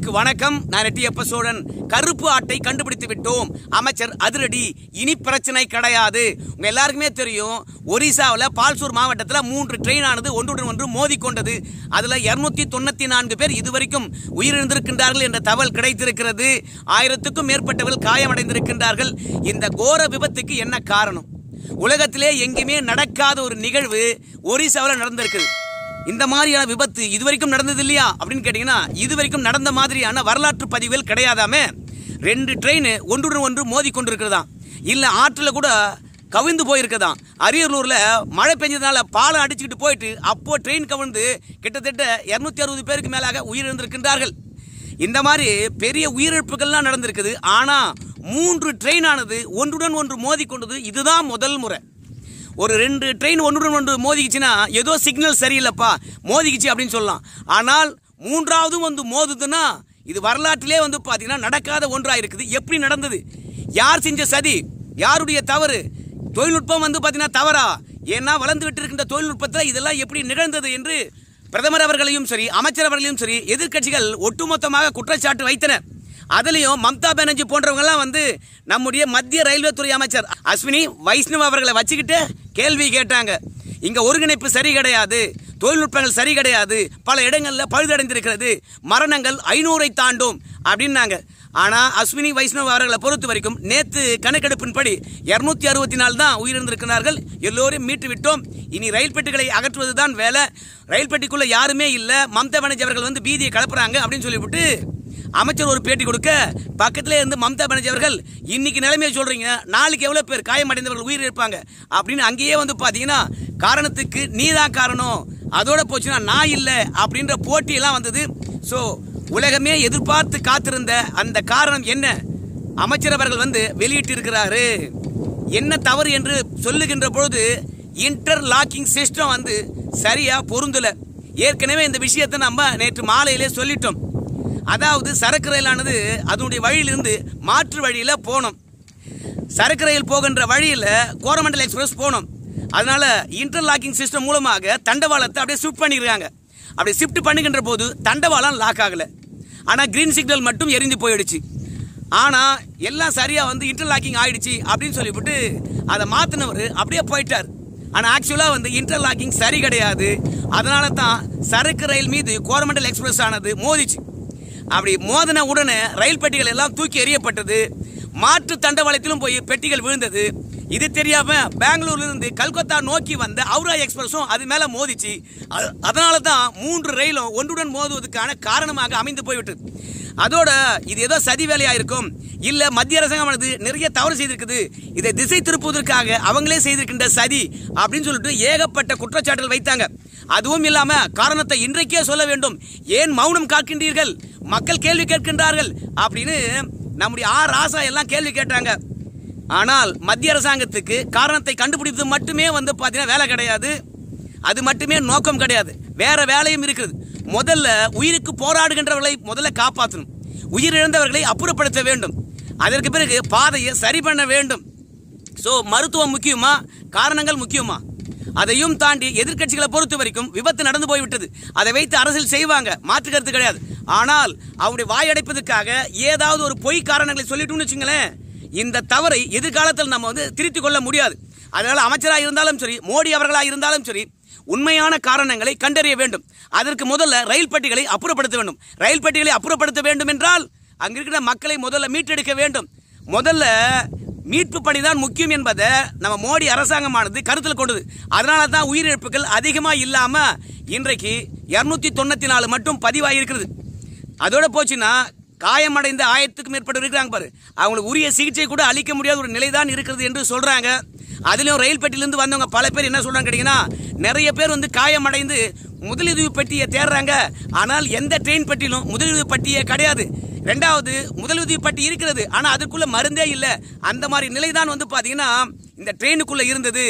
நேயர்களுக்கு வணக்கம் நான் எப்ப சோழன் கருப்பு ஆட்டை கண்டுபிடித்து விட்டோம் அமைச்சர் அதிரடி இனி பிரச்சனை கிடையாது உங்க எல்லாருக்குமே தெரியும் ஒரிசாவில் பால்சூர் மாவட்டத்தில் மூன்று ட்ரெயினானது ஒன்றுடன் ஒன்று மோதி கொண்டது அதில் இருநூத்தி தொண்ணூற்றி நான்கு பேர் இதுவரைக்கும் உயிரிழந்திருக்கின்றார்கள் என்ற தகவல் கிடைத்திருக்கிறது ஆயிரத்துக்கும் மேற்பட்டவர்கள் காயமடைந்திருக்கின்றார்கள் இந்த கோர விபத்துக்கு என்ன காரணம் உலகத்திலே எங்கேயுமே நடக்காத ஒரு நிகழ்வு ஒரிசாவில் நடந்திருக்குது இந்த மாதிரியான விபத்து இது வரைக்கும் நடந்தது இல்லையா அப்படின்னு கேட்டீங்கன்னா இது வரைக்கும் நடந்த மாதிரியான வரலாற்று பதிவுகள் கிடையாதாமே ரெண்டு ட்ரெயின் ஒன்றுடன் ஒன்று மோதி கொண்டு இருக்கிறதா இல்லை ஆற்றில் கூட கவிழ்ந்து போயிருக்கதான் அரியலூரில் மழை பெஞ்சதுனால பாலம் அடிச்சுக்கிட்டு போயிட்டு அப்போது ட்ரெயின் கவிழ்ந்து கிட்டத்தட்ட இரநூத்தி அறுபது பேருக்கு மேலாக உயிரிழந்திருக்கின்றார்கள் இந்த மாதிரி பெரிய உயிரிழப்புகள்லாம் நடந்திருக்குது ஆனால் மூன்று ட்ரெயினானது ஒன்றுடன் ஒன்று மோதி கொண்டது இதுதான் முதல் முறை ஒரு ரெண்டு ட்ரெயின் ஒன்றுடன் ஒன்று மோதிக்குச்சுன்னா ஏதோ சிக்னல் சரியில்லைப்பா மோதிக்குச்சு அப்படின்னு சொல்லலாம் ஆனால் மூன்றாவதும் வந்து மோதுதுன்னா இது வரலாற்றிலே வந்து பார்த்தீங்கன்னா நடக்காத ஒன்றாக இருக்குது எப்படி நடந்தது யார் செஞ்ச சதி யாருடைய தவறு தொழில்நுட்பம் வந்து பார்த்தீங்கன்னா தவறா ஏன்னா வளர்ந்துகிட்டு இருக்கின்ற தொழில்நுட்பத்தில் இதெல்லாம் எப்படி நிகழ்ந்தது என்று பிரதமர் அவர்களையும் சரி அமைச்சர் அவர்களையும் சரி எதிர்கட்சிகள் ஒட்டுமொத்தமாக குற்றச்சாட்டு வைத்தனர் அதுலேயும் மம்தா பானர்ஜி போன்றவங்கெல்லாம் வந்து நம்முடைய மத்திய ரயில்வே துறை அமைச்சர் அஸ்வினி வைஷ்ணவ் அவர்களை வச்சுக்கிட்டு கேள்வி கேட்டாங்க இங்கே ஒருங்கிணைப்பு சரி கிடையாது தொழில்நுட்பங்கள் சரி கிடையாது பல இடங்களில் பழுதடைந்திருக்கிறது மரணங்கள் ஐநூறை தாண்டும் அப்படின்னாங்க ஆனால் அஸ்வினி வைஷ்ணவ் அவர்களை பொறுத்த வரைக்கும் நேற்று கணக்கெடுப்பின்படி இரநூத்தி அறுபத்தி நாலு தான் உயிரிழந்திருக்கிறார்கள் எல்லோரும் மீட்டு விட்டோம் இனி ரயில் பெட்டிகளை அகற்றுவது தான் வேலை ரயில் பெட்டிக்குள்ளே யாருமே இல்லை மம்தா பானர்ஜி அவர்கள் வந்து பீதியை கலப்புறாங்க அப்படின்னு சொல்லிவிட்டு அமைச்சர் ஒரு பேட்டி கொடுக்க பக்கத்துல இருந்து மம்தா பானர்ஜி அவர்கள் இன்னைக்கு நிலைமையை சொல்றீங்க நாளைக்கு எவ்வளோ பேர் காயமடைந்தவர்கள் உயிர் இருப்பாங்க அப்படின்னு அங்கேயே வந்து பார்த்தீங்கன்னா காரணத்துக்கு நீ தான் காரணம் அதோட போச்சுன்னா நான் இல்லை அப்படின்ற போட்டியெல்லாம் வந்தது ஸோ உலகமே எதிர்பார்த்து காத்திருந்த அந்த காரணம் என்ன அமைச்சர் அவர்கள் வந்து வெளியிட்டிருக்கிறாரு என்ன தவறு என்று சொல்லுகின்ற பொழுது இன்டர் லாக்கிங் சிஸ்டம் வந்து சரியாக பொருந்தலை ஏற்கனவே இந்த விஷயத்தை நம்ம நேற்று மாலையிலே சொல்லிட்டோம் அதாவது சரக்கு ரயிலானது அதனுடைய வழியிலிருந்து மாற்று வழியில் போனோம் சரக்கு ரயில் போகின்ற வழியில் கோரமண்டல் எக்ஸ்பிரஸ் போனோம் அதனால் இன்டர்லாக்கிங் சிஸ்டம் மூலமாக தண்டவாளத்தை அப்படியே ஷிஃப்ட் பண்ணியிருக்காங்க அப்படி ஷிஃப்ட் பண்ணுகின்ற போது தண்டவாளம் லாக் ஆகலை ஆனால் க்ரீன் சிக்னல் மட்டும் எரிஞ்சு போயிடுச்சு ஆனால் எல்லாம் சரியாக வந்து இன்டர்லாக்கிங் ஆகிடுச்சு அப்படின்னு சொல்லிவிட்டு அதை மாற்றினவர் அப்படியே போயிட்டார் ஆனால் ஆக்சுவலாக வந்து இன்டர்லாக்கிங் சரி கிடையாது அதனால தான் சரக்கு ரயில் மீது கோரமண்டல் எக்ஸ்பிரஸ் ஆனது மோதிச்சு அப்படி மோதின உடனே ரயில் பெட்டிகள் எல்லாம் தூக்கி எறியப்பட்டது மாற்று தண்டவாளத்திலும் போய் பெட்டிகள் விழுந்தது இது தெரியாம பெங்களூர்ல இருந்து கல்கத்தா நோக்கி வந்த அவுரா எக்ஸ்பிரஸும் அது மேல மோதிச்சு அதனால தான் மூன்று ரயிலும் ஒன்றுடன் மோதுவதற்கான காரணமாக அமைந்து போய்விட்டது அதோட இது ஏதோ சதி வேலையா இருக்கும் இல்ல மத்திய அரசாங்கம் நிறைய தவறு செய்திருக்குது இதை திசை திருப்புவதற்காக அவங்களே செய்திருக்கின்ற சதி அப்படின்னு சொல்லிட்டு ஏகப்பட்ட குற்றச்சாட்டுகள் வைத்தாங்க அதுவும் இல்லாம காரணத்தை இன்றைக்கே சொல்ல வேண்டும் ஏன் மௌனம் காக்கின்றீர்கள் மக்கள் கேள்வி கேட்கின்றார்கள் அப்படின்னு நம்முடைய ஆ ராசா எல்லாம் கேள்வி கேட்டாங்க ஆனால் மத்திய அரசாங்கத்துக்கு காரணத்தை கண்டுபிடிப்பது மட்டுமே வந்து பார்த்தீங்கன்னா வேலை கிடையாது அது மட்டுமே நோக்கம் கிடையாது வேற வேலையும் இருக்குது முதல்ல உயிருக்கு போராடுகின்றவர்களை முதல்ல காப்பாற்றணும் உயிரிழந்தவர்களை அப்புறப்படுத்த வேண்டும் அதற்கு பிறகு பாதையை சரி பண்ண வேண்டும் ஸோ மருத்துவம் முக்கியமா காரணங்கள் முக்கியமா அதையும் தாண்டி எதிர்கட்சிகளை பொறுத்த வரைக்கும் விபத்து நடந்து போய்விட்டது அதை வைத்து அரசியல் செய்வாங்க மாற்று கருத்து கிடையாது ஆனால் அவருடைய வாயடைப்பதற்காக ஏதாவது ஒரு பொய் காரணங்களை சொல்லிட்டோம்னு வச்சுங்களேன் இந்த தவறை எதிர்காலத்தில் நம்ம வந்து திருத்திக் கொள்ள முடியாது அதனால் அமைச்சராக இருந்தாலும் சரி மோடி அவர்களாக இருந்தாலும் சரி உண்மையான காரணங்களை கண்டறிய வேண்டும் அதற்கு முதல்ல ரயில் பெட்டிகளை அப்புறப்படுத்த வேண்டும் ரயில் பெட்டிகளை அப்புறப்படுத்த வேண்டும் என்றால் அங்கிருக்கிற மக்களை முதல்ல மீட்டெடுக்க வேண்டும் முதல்ல மீட்பு பணி தான் முக்கியம் என்பதை நம்ம மோடி அரசாங்கமானது கருத்தில் கொண்டது அதனால தான் உயிரிழப்புகள் அதிகமாக இல்லாமல் இன்றைக்கு இரநூத்தி தொண்ணூற்றி நாலு மட்டும் பதிவாகி இருக்கிறது அதோட போச்சுன்னா காயமடைந்த ஆயிரத்துக்கும் மேற்பட்டவர் இருக்கிறாங்க பாரு அவங்களுக்கு உரிய சிகிச்சை கூட அளிக்க முடியாத ஒரு நிலை தான் இருக்கிறது என்று சொல்கிறாங்க அதுலேயும் ரயில் பெட்டிலிருந்து வந்தவங்க பல பேர் என்ன சொல்கிறாங்க கேட்டிங்கன்னா நிறைய பேர் வந்து காயமடைந்து முதலுதவி பட்டியை தேடுறாங்க ஆனால் எந்த ட்ரெயின் பட்டியிலும் முதலுதவி பட்டியே கிடையாது ரெண்டாவது முதலுதவி பட்டி இருக்கிறது ஆனால் அதுக்குள்ளே மருந்தே இல்லை அந்த மாதிரி நிலை தான் வந்து பார்த்தீங்கன்னா இந்த ட்ரெயினுக்குள்ளே இருந்தது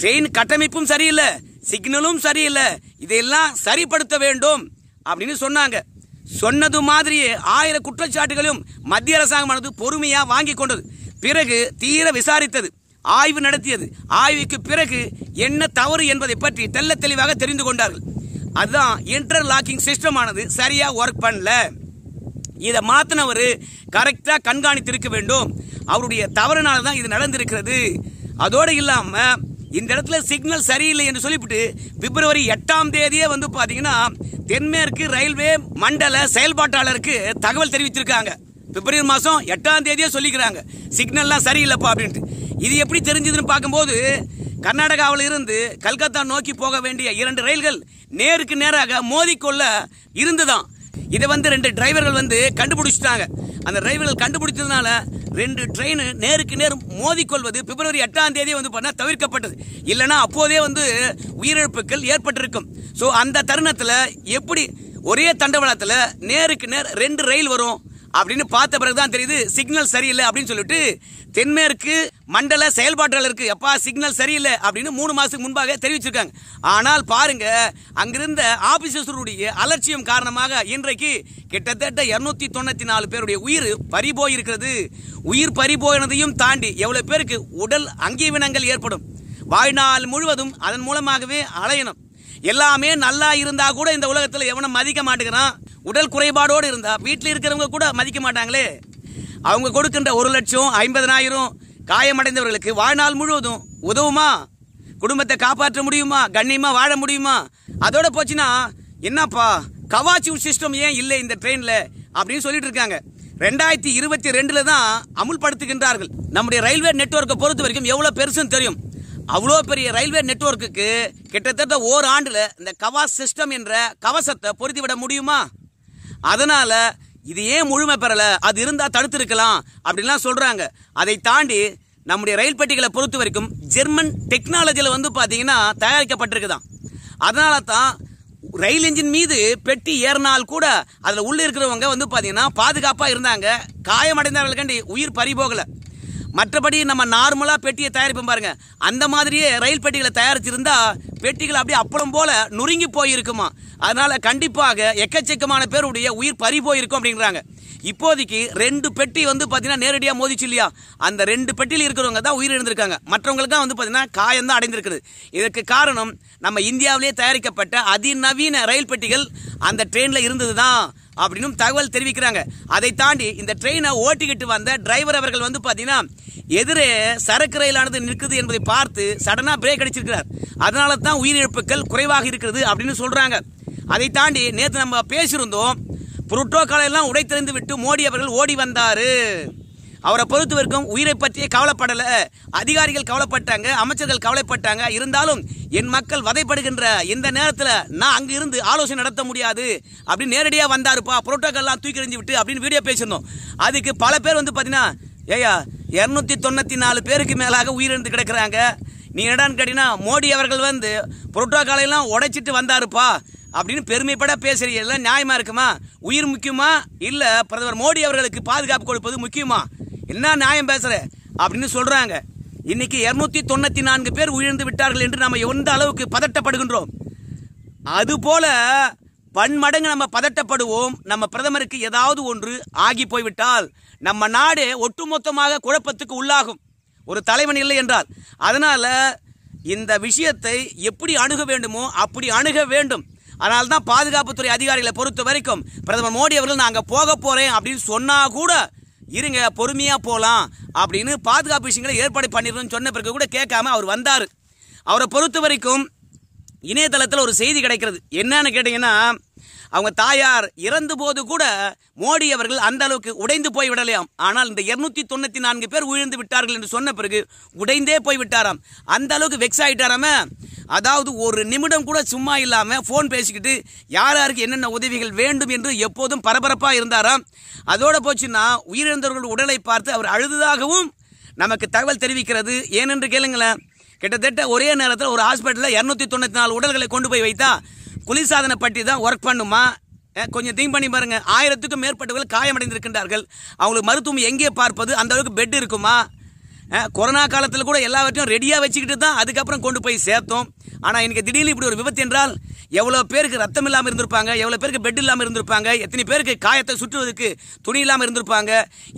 ட்ரெயின் கட்டமைப்பும் சரியில்லை சிக்னலும் சரியில்லை இதையெல்லாம் சரிப்படுத்த வேண்டும் அப்படின்னு சொன்னாங்க சொன்னது மாதிரியே ஆயிரம் குற்றச்சாட்டுகளையும் மத்திய அரசாங்கமானது பொறுமையாக வாங்கி கொண்டது பிறகு தீர விசாரித்தது ஆய்வு நடத்தியது ஆய்வுக்கு பிறகு என்ன தவறு என்பதை பற்றி தெல்ல தெளிவாக தெரிந்து கொண்டார்கள் அதுதான் இன்டர்லாக்கிங் சிஸ்டம் ஆனது சரியா ஒர்க் பண்ணல இதை மாத்தினவர் கரெக்டாக கண்காணித்திருக்க வேண்டும் அவருடைய தவறுனால தான் இது நடந்திருக்கிறது அதோடு இல்லாமல் இந்த இடத்துல சிக்னல் சரியில்லை என்று சொல்லிவிட்டு பிப்ரவரி எட்டாம் தேதியே வந்து பார்த்தீங்கன்னா தென்மேற்கு ரயில்வே மண்டல செயல்பாட்டாளருக்கு தகவல் தெரிவித்திருக்காங்க பிப்ரவரி மாதம் எட்டாம் தேதியே சொல்லிக்கிறாங்க சிக்னல்லாம் சரியில்லைப்பா அப்படின்ட்டு இது எப்படி தெரிஞ்சதுன்னு பார்க்கும்போது கர்நாடகாவில் இருந்து கல்கத்தா நோக்கி போக வேண்டிய இரண்டு ரயில்கள் நேருக்கு நேராக மோதிக்கொள்ள இருந்துதான் இதை வந்து ரெண்டு டிரைவர்கள் வந்து கண்டுபிடிச்சிட்டாங்க அந்த டிரைவர்கள் கண்டுபிடிச்சதுனால ரெண்டு ட்ரெயின் நேருக்கு நேர் மோதிக்கொள்வது பிப்ரவரி எட்டாம் தேதி வந்து பண்ணால் தவிர்க்கப்பட்டது இல்லைனா அப்போதே வந்து உயிரிழப்புகள் ஏற்பட்டிருக்கும் ஸோ அந்த தருணத்தில் எப்படி ஒரே தண்டவாளத்தில் நேருக்கு நேர் ரெண்டு ரயில் வரும் அப்படின்னு பார்த்த பிறகு தான் தெரியுது சிக்னல் சரியில்லை அப்படின்னு சொல்லிட்டு தென்மேற்கு மண்டல செயல்பாட்டாளருக்கு எப்பா சிக்னல் சரியில்லை அப்படின்னு மூணு மாதத்துக்கு முன்பாக தெரிவிச்சிருக்காங்க ஆனால் பாருங்க அங்கிருந்த ஆபீசருடைய அலட்சியம் காரணமாக இன்றைக்கு கிட்டத்தட்ட இருநூத்தி தொண்ணூத்தி நாலு பேருடைய உயிர் பறி போயிருக்கிறது உயிர் பறி போயினதையும் தாண்டி எவ்வளவு பேருக்கு உடல் அங்கீவினங்கள் ஏற்படும் வாழ்நாள் முழுவதும் அதன் மூலமாகவே அலையணும் எல்லாமே நல்லா இருந்தா கூட இந்த உலகத்தில் எவனும் மதிக்க மாட்டேங்கிறான் உடல் குறைபாடோடு இருந்தால் வீட்டில் இருக்கிறவங்க கூட மதிக்க மாட்டாங்களே அவங்க கொடுக்கின்ற ஒரு லட்சம் ஐம்பதனாயிரம் காயமடைந்தவர்களுக்கு வாழ்நாள் முழுவதும் உதவுமா குடும்பத்தை காப்பாற்ற முடியுமா கண்ணியமாக வாழ முடியுமா அதோட போச்சுன்னா என்னப்பா கவாச்சி சிஸ்டம் ஏன் இல்லை இந்த ட்ரெயினில் அப்படின்னு சொல்லிட்டு இருக்காங்க ரெண்டாயிரத்தி இருபத்தி ரெண்டுல தான் அமுல்படுத்துகின்றார்கள் நம்முடைய ரயில்வே நெட்ஒர்க்கை பொறுத்த வரைக்கும் எவ்வளோ பெருசுன்னு தெரியும் அவ்வளோ பெரிய ரயில்வே நெட்ஒர்க்குக்கு கிட்டத்தட்ட ஓர் ஆண்டில் இந்த கவாஸ் சிஸ்டம் என்ற கவசத்தை பொருத்திவிட முடியுமா அதனால இது ஏன் முழுமை பெறலை அது இருந்தால் இருக்கலாம் அப்படின்லாம் சொல்கிறாங்க அதை தாண்டி நம்முடைய ரயில் பெட்டிகளை பொறுத்த வரைக்கும் ஜெர்மன் டெக்னாலஜியில் வந்து பார்த்தீங்கன்னா தயாரிக்கப்பட்டிருக்குதான் அதனால தான் ரயில் இன்ஜின் மீது பெட்டி ஏறினால் கூட அதில் உள்ளே இருக்கிறவங்க வந்து பார்த்தீங்கன்னா பாதுகாப்பாக இருந்தாங்க காயமடைந்தவர்களுக்கண்டி உயிர் பறிபோகலை மற்றபடி நம்ம நார்மலாக பெட்டியை தயாரிப்போம் பாருங்க அந்த மாதிரியே ரயில் பெட்டிகளை தயாரிச்சிருந்தா பெட்டிகள் அப்படியே அப்பளம் போல நொறுங்கி போயிருக்குமா அதனால கண்டிப்பாக எக்கச்சக்கமான பேருடைய உயிர் பறி போயிருக்கும் அப்படிங்கிறாங்க இப்போதைக்கு ரெண்டு பெட்டி வந்து பார்த்தீங்கன்னா நேரடியாக மோதிச்சு இல்லையா அந்த ரெண்டு பெட்டியில் இருக்கிறவங்க தான் உயிர் இழந்திருக்காங்க மற்றவங்களுக்கு வந்து பார்த்தீங்கன்னா காயம் தான் அடைந்திருக்குது இதற்கு காரணம் நம்ம இந்தியாவிலேயே தயாரிக்கப்பட்ட அதிநவீன ரயில் பெட்டிகள் அந்த ட்ரெயினில் இருந்தது தான் அப்படின்னு தகவல் தெரிவிக்கிறாங்க அதை தாண்டி இந்த ட்ரெயினை ஓட்டிக்கிட்டு வந்த டிரைவர் அவர்கள் வந்து பார்த்தீங்கன்னா எதிரே சரக்கு ரயிலானது நிற்குது என்பதை பார்த்து சடனாக பிரேக் அடிச்சிருக்கிறார் அதனால தான் உயிரிழப்புகள் குறைவாக இருக்கிறது அப்படின்னு சொல்கிறாங்க அதை தாண்டி நேற்று நம்ம பேசியிருந்தோம் புரோட்டோக்காலெல்லாம் திறந்து விட்டு மோடி அவர்கள் ஓடி வந்தார் அவரை பொறுத்த வரைக்கும் உயிரை பற்றியே கவலைப்படலை அதிகாரிகள் கவலைப்பட்டாங்க அமைச்சர்கள் கவலைப்பட்டாங்க இருந்தாலும் என் மக்கள் வதைப்படுகின்ற இந்த நேரத்தில் நான் அங்கே இருந்து ஆலோசனை நடத்த முடியாது அப்படின்னு நேரடியாக வந்தாருப்பா புரோட்டோக்கல்லாம் தூக்கி எறிஞ்சு விட்டு அப்படின்னு வீடியோ பேசியிருந்தோம் அதுக்கு பல பேர் வந்து பார்த்தீங்கன்னா ஏயா இரநூத்தி தொண்ணூற்றி நாலு பேருக்கு மேலாக உயிரிழந்து கிடக்கிறாங்க நீ என்னடான்னு கேட்டீங்கன்னா மோடி அவர்கள் வந்து புரோட்டோக்காலையெல்லாம் உடைச்சிட்டு வந்தாருப்பா அப்படின்னு பெருமைப்பட பேசுறீங்க எல்லாம் நியாயமா இருக்குமா உயிர் முக்கியமா இல்லை பிரதமர் மோடி அவர்களுக்கு பாதுகாப்பு கொடுப்பது முக்கியமா என்ன நியாயம் பேசுற அப்படின்னு சொல்றாங்க இன்னைக்கு இருநூத்தி தொண்ணூத்தி நான்கு பேர் உயிர்ந்து விட்டார்கள் என்று நாம எந்த அளவுக்கு பதட்டப்படுகின்றோம் அதுபோல பன்மடங்கு நம்ம பதட்டப்படுவோம் நம்ம பிரதமருக்கு ஏதாவது ஒன்று ஆகி போய்விட்டால் நம்ம நாடு ஒட்டுமொத்தமாக குழப்பத்துக்கு உள்ளாகும் ஒரு தலைவன் இல்லை என்றால் அதனால இந்த விஷயத்தை எப்படி அணுக வேண்டுமோ அப்படி அணுக வேண்டும் அதனால தான் பாதுகாப்புத்துறை அதிகாரிகளை பொறுத்த வரைக்கும் பிரதமர் மோடி அவர்கள் நாங்கள் போக போகிறேன் அப்படின்னு சொன்னால் கூட இருங்க பொறுமையாக போகலாம் அப்படின்னு பாதுகாப்பு விஷயங்களை ஏற்பாடு பண்ணிடணும்னு சொன்ன பிறகு கூட கேட்காம அவர் வந்தார் அவரை பொறுத்த வரைக்கும் இணையதளத்தில் ஒரு செய்தி கிடைக்கிறது என்னன்னு கேட்டிங்கன்னா அவங்க தாயார் இறந்த போது கூட மோடி அவர்கள் அந்த அளவுக்கு உடைந்து போய் விடலையாம் ஆனால் இந்த இருநூத்தி தொண்ணூற்றி நான்கு பேர் உயிர்ந்து விட்டார்கள் என்று சொன்ன பிறகு உடைந்தே போய் விட்டாராம் அந்த அளவுக்கு வெக்ஸ் ஆகிட்டாராம அதாவது ஒரு நிமிடம் கூட சும்மா இல்லாமல் ஃபோன் பேசிக்கிட்டு யார் யாருக்கு என்னென்ன உதவிகள் வேண்டும் என்று எப்போதும் பரபரப்பாக இருந்தாராம் அதோட போச்சுன்னா உயிரிழந்தவர்கள் உடலை பார்த்து அவர் அழுததாகவும் நமக்கு தகவல் தெரிவிக்கிறது ஏனென்று கேளுங்களேன் கிட்டத்தட்ட ஒரே நேரத்தில் ஒரு ஹாஸ்பிட்டலில் இரநூத்தி தொண்ணூற்றி நாலு உடல்களை கொண்டு போய் வைத்தா குளிர்சாதன பட்டி தான் ஒர்க் பண்ணுமா கொஞ்சம் திங்க் பண்ணி பாருங்கள் ஆயிரத்துக்கும் மேற்பட்டவர்கள் காயமடைந்திருக்கின்றார்கள் அவங்களுக்கு மருத்துவம் எங்கே பார்ப்பது அந்த அளவுக்கு பெட் இருக்குமா கொரோனா காலத்தில் கூட எல்லாவற்றையும் ரெடியாக வச்சுக்கிட்டு தான் அதுக்கப்புறம் கொண்டு போய் சேர்த்தோம் ஆனால் இன்றைக்கி திடீர்னு இப்படி ஒரு விபத்து என்றால் எவ்வளோ பேருக்கு ரத்தம் இல்லாமல் இருந்திருப்பாங்க எவ்வளோ பேருக்கு பெட் இல்லாமல் இருந்திருப்பாங்க எத்தனை பேருக்கு காயத்தை சுற்றுவதற்கு துணி இல்லாமல் இருந்திருப்பாங்க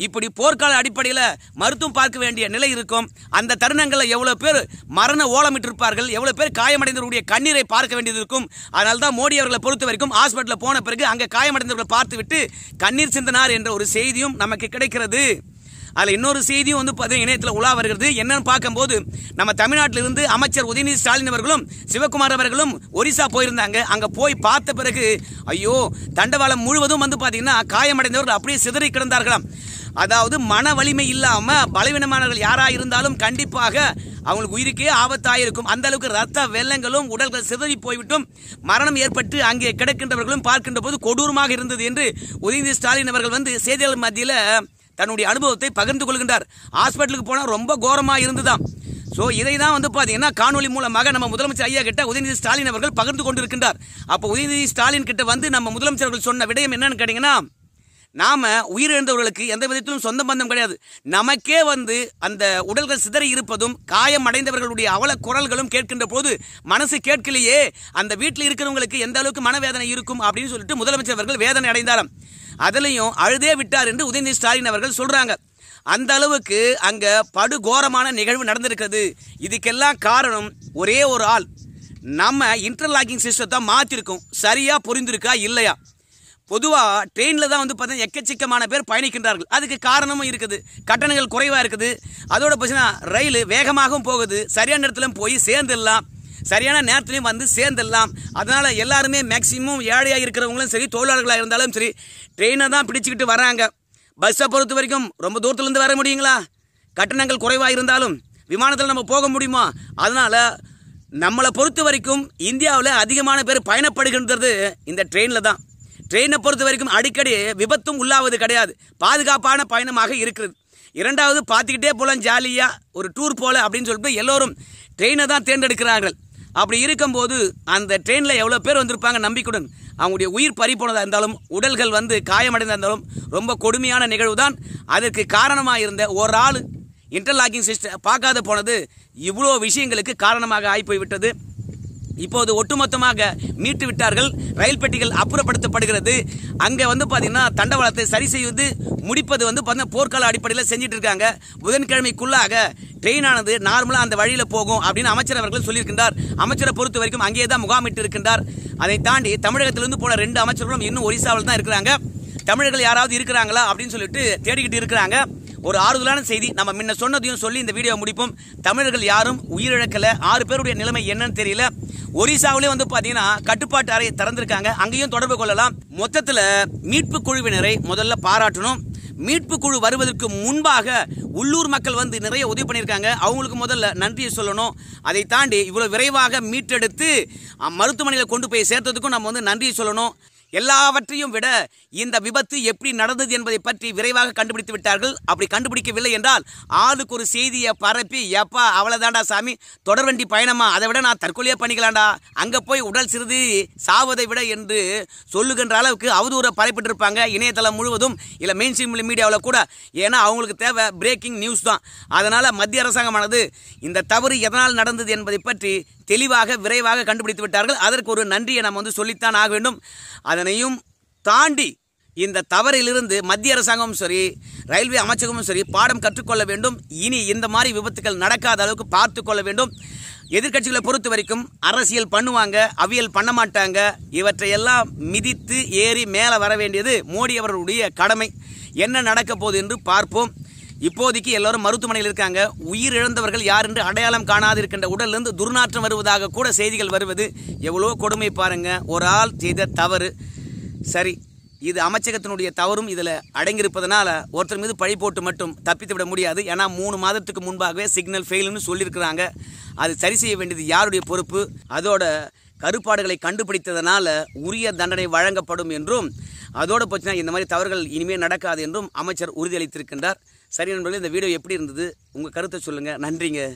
இப்படி போர்க்கால அடிப்படையில் மருத்துவம் பார்க்க வேண்டிய நிலை இருக்கும் அந்த தருணங்களில் எவ்வளோ பேர் மரண ஓலமிட்டு இருப்பார்கள் எவ்வளோ பேர் காயமடைந்தவருடைய கண்ணீரை பார்க்க வேண்டியது இருக்கும் அதனால தான் மோடி அவர்களை பொறுத்த வரைக்கும் ஹாஸ்பிட்டலில் போன பிறகு அங்கே காயமடைந்தவர்களை பார்த்துவிட்டு கண்ணீர் சிந்தனார் என்ற ஒரு செய்தியும் நமக்கு கிடைக்கிறது அதில் இன்னொரு செய்தியும் வந்து பார்த்தீங்கன்னா இணையத்தில் உலா வருகிறது என்னன்னு பார்க்கும்போது நம்ம தமிழ்நாட்டிலிருந்து அமைச்சர் உதயநிதி ஸ்டாலின் அவர்களும் சிவகுமார் அவர்களும் ஒரிசா போயிருந்தாங்க அங்கே போய் பார்த்த பிறகு ஐயோ தண்டவாளம் முழுவதும் வந்து பார்த்தீங்கன்னா காயமடைந்தவர்கள் அப்படியே சிதறி கிடந்தார்களாம் அதாவது மன வலிமை இல்லாமல் பலவீனமானவர்கள் யாராக இருந்தாலும் கண்டிப்பாக அவங்களுக்கு உயிருக்கே ஆபத்தாக இருக்கும் அந்த அளவுக்கு ரத்த வெள்ளங்களும் உடல்கள் சிதறி போய்விட்டும் மரணம் ஏற்பட்டு அங்கே கிடக்கின்றவர்களும் பார்க்கின்ற போது கொடூரமாக இருந்தது என்று உதயநிதி ஸ்டாலின் அவர்கள் வந்து செய்தியாளர் மத்தியில் தன்னுடைய அனுபவத்தை பகிர்ந்து கொள்கின்றார் ஹாஸ்பிட்டலுக்கு போனால் ரொம்ப கோரமாக இருந்துதான் ஸோ இதை தான் வந்து பார்த்தீங்கன்னா காணொலி மூலமாக நம்ம முதலமைச்சர் ஐயா கிட்ட உதயநிதி ஸ்டாலின் அவர்கள் பகிர்ந்து கொண்டிருக்கின்றார் அப்போ உதயநிதி ஸ்டாலின் கிட்ட வந்து நம்ம முதலமைச்சர்கள் சொன்ன விடயம் என்னன்னு கேட்டிங்கன்னா நாம் உயிரிழந்தவர்களுக்கு எந்த விதத்திலும் சொந்த பந்தம் கிடையாது நமக்கே வந்து அந்த உடல்கள் சிதறி இருப்பதும் காயம் அடைந்தவர்களுடைய அவல குரல்களும் கேட்கின்ற போது மனசு கேட்கலையே அந்த வீட்டில் இருக்கிறவங்களுக்கு எந்த அளவுக்கு மனவேதனை இருக்கும் அப்படின்னு சொல்லிட்டு முதலமைச்சர் அவர்கள் வேதனை அடைந்தாலும் அதுலேயும் அழுதே விட்டார் என்று உதயநிதி ஸ்டாலின் அவர்கள் சொல்கிறாங்க அந்த அளவுக்கு அங்கே படுகோரமான நிகழ்வு நடந்திருக்கிறது இதுக்கெல்லாம் காரணம் ஒரே ஒரு ஆள் நம்ம இன்டர்லாக்கிங் சிஸ்டத்தை மாத்திருக்கோம் சரியாக புரிந்திருக்கா இல்லையா பொதுவாக ட்ரெயினில் தான் வந்து பார்த்தீங்கன்னா எக்கச்சக்கமான பேர் பயணிக்கின்றார்கள் அதுக்கு காரணமும் இருக்குது கட்டணங்கள் குறைவாக இருக்குது அதோட பார்த்தீங்கன்னா ரயில் வேகமாகவும் போகுது சரியான இடத்துலையும் போய் சேர்ந்துடலாம் சரியான நேரத்துலையும் வந்து சேர்ந்துடலாம் அதனால் எல்லாருமே மேக்சிமம் ஏழையாக இருக்கிறவங்களும் சரி தொழிலாளர்களாக இருந்தாலும் சரி ட்ரெயினை தான் பிடிச்சிக்கிட்டு வராங்க பஸ்ஸை பொறுத்த வரைக்கும் ரொம்ப தூரத்துலேருந்து வர முடியுங்களா கட்டணங்கள் குறைவாக இருந்தாலும் விமானத்தில் நம்ம போக முடியுமா அதனால் நம்மளை பொறுத்த வரைக்கும் இந்தியாவில் அதிகமான பேர் பயணப்படுகின்றது இந்த ட்ரெயினில் தான் ட்ரெயினை பொறுத்த வரைக்கும் அடிக்கடி விபத்தும் உள்ளாவது கிடையாது பாதுகாப்பான பயணமாக இருக்கிறது இரண்டாவது பார்த்துக்கிட்டே போகலாம் ஜாலியாக ஒரு டூர் போகல அப்படின்னு சொல்லிட்டு எல்லோரும் ட்ரெயினை தான் தேர்ந்தெடுக்கிறார்கள் அப்படி இருக்கும்போது அந்த ட்ரெயினில் எவ்வளோ பேர் வந்திருப்பாங்க நம்பிக்கையுடன் அவங்களுடைய உயிர் பறிப்போனதாக இருந்தாலும் உடல்கள் வந்து காயமடைந்ததாக இருந்தாலும் ரொம்ப கொடுமையான நிகழ்வு தான் அதற்கு காரணமாக இருந்த ஒரு ஆள் இன்டர்லாக்கிங் சிஸ்டம் பார்க்காத போனது இவ்வளோ விஷயங்களுக்கு காரணமாக ஆகிப்போய் விட்டது இப்போது ஒட்டுமொத்தமாக மீட்டு விட்டார்கள் ரயில் பெட்டிகள் அப்புறப்படுத்தப்படுகிறது அங்கே வந்து பார்த்தீங்கன்னா தண்டவாளத்தை சரி செய்வது முடிப்பது வந்து போர்க்கால அடிப்படையில் செஞ்சிட்டு இருக்காங்க புதன்கிழமைக்குள்ளாக ட்ரெயினானது நார்மலாக அந்த வழியில் போகும் அப்படின்னு அமைச்சர் அவர்கள் சொல்லியிருக்கின்றார் அமைச்சரை பொறுத்த வரைக்கும் அங்கேயே தான் முகாமிட்டு இருக்கின்றார் அதை தாண்டி தமிழகத்திலிருந்து போன ரெண்டு அமைச்சர்களும் இன்னும் ஒரிசாவில் தான் இருக்கிறாங்க தமிழர்கள் யாராவது இருக்கிறாங்களா அப்படின்னு சொல்லிட்டு தேடிக்கிட்டு இருக்கிறாங்க ஒரு ஆறுதலான செய்தி நம்ம முன்ன சொன்னதையும் சொல்லி இந்த வீடியோ முடிப்போம் தமிழர்கள் யாரும் உயிரிழக்கல ஆறு பேருடைய நிலைமை என்னன்னு தெரியல ஒரிசாவிலே வந்து பாத்தீங்கன்னா கட்டுப்பாட்டு அறையை திறந்திருக்காங்க அங்கேயும் தொடர்பு கொள்ளலாம் மொத்தத்தில் மீட்பு குழுவினரை முதல்ல பாராட்டணும் மீட்பு குழு வருவதற்கு முன்பாக உள்ளூர் மக்கள் வந்து நிறைய உதவி பண்ணியிருக்காங்க அவங்களுக்கு முதல்ல நன்றியை சொல்லணும் அதை தாண்டி இவ்வளோ விரைவாக மீட்டெடுத்து மருத்துவமனையில் கொண்டு போய் சேர்த்ததுக்கும் நம்ம வந்து நன்றியை சொல்லணும் எல்லாவற்றையும் விட இந்த விபத்து எப்படி நடந்தது என்பதை பற்றி விரைவாக கண்டுபிடித்து விட்டார்கள் அப்படி கண்டுபிடிக்கவில்லை என்றால் ஆளுக்கு ஒரு செய்தியை பரப்பி எப்பா அவ்வளோதாண்டா சாமி தொடர்வண்டி பயணமா அதை விட நான் தற்கொலையாக பண்ணிக்கலாண்டா அங்கே போய் உடல் சிறிது சாவதை விட என்று சொல்லுகின்ற அளவுக்கு அவதூற பரப்பிட்டிருப்பாங்க இணையதளம் முழுவதும் இல்லை மெயின் ஸ்ட்ரீம் மீடியாவில் கூட ஏன்னா அவங்களுக்கு தேவை பிரேக்கிங் நியூஸ் தான் அதனால் மத்திய அரசாங்கமானது இந்த தவறு எதனால் நடந்தது என்பதை பற்றி தெளிவாக விரைவாக கண்டுபிடித்து விட்டார்கள் அதற்கு ஒரு நன்றியை நாம் வந்து சொல்லித்தான் ஆக வேண்டும் அதனையும் தாண்டி இந்த தவறிலிருந்து மத்திய அரசாங்கமும் சரி ரயில்வே அமைச்சகமும் சரி பாடம் கற்றுக்கொள்ள வேண்டும் இனி இந்த மாதிரி விபத்துக்கள் நடக்காத அளவுக்கு பார்த்து கொள்ள வேண்டும் எதிர்கட்சிகளை பொறுத்த வரைக்கும் அரசியல் பண்ணுவாங்க அவியல் பண்ண மாட்டாங்க இவற்றையெல்லாம் மிதித்து ஏறி மேலே வர வேண்டியது மோடி அவர்களுடைய கடமை என்ன நடக்க போகுது என்று பார்ப்போம் இப்போதைக்கு எல்லாரும் மருத்துவமனையில் இருக்காங்க உயிரிழந்தவர்கள் யார் என்று அடையாளம் காணாது இருக்கின்ற உடலிருந்து துர்நாற்றம் வருவதாக கூட செய்திகள் வருவது எவ்வளோ கொடுமை பாருங்க ஒரு ஆள் செய்த தவறு சரி இது அமைச்சகத்தினுடைய தவறும் இதில் அடங்கியிருப்பதனால ஒருத்தர் மீது பழி போட்டு மட்டும் தப்பித்து விட முடியாது ஏன்னா மூணு மாதத்துக்கு முன்பாகவே சிக்னல் ஃபெயில்னு சொல்லியிருக்கிறாங்க அது சரி செய்ய வேண்டியது யாருடைய பொறுப்பு அதோட கருப்பாடுகளை கண்டுபிடித்ததனால உரிய தண்டனை வழங்கப்படும் என்றும் அதோடு போச்சுன்னா இந்த மாதிரி தவறுகள் இனிமேல் நடக்காது என்றும் அமைச்சர் உறுதியளித்திருக்கின்றார் சரி நண்பர்களே இந்த வீடியோ எப்படி இருந்தது உங்கள் கருத்தை சொல்லுங்கள் நன்றிங்க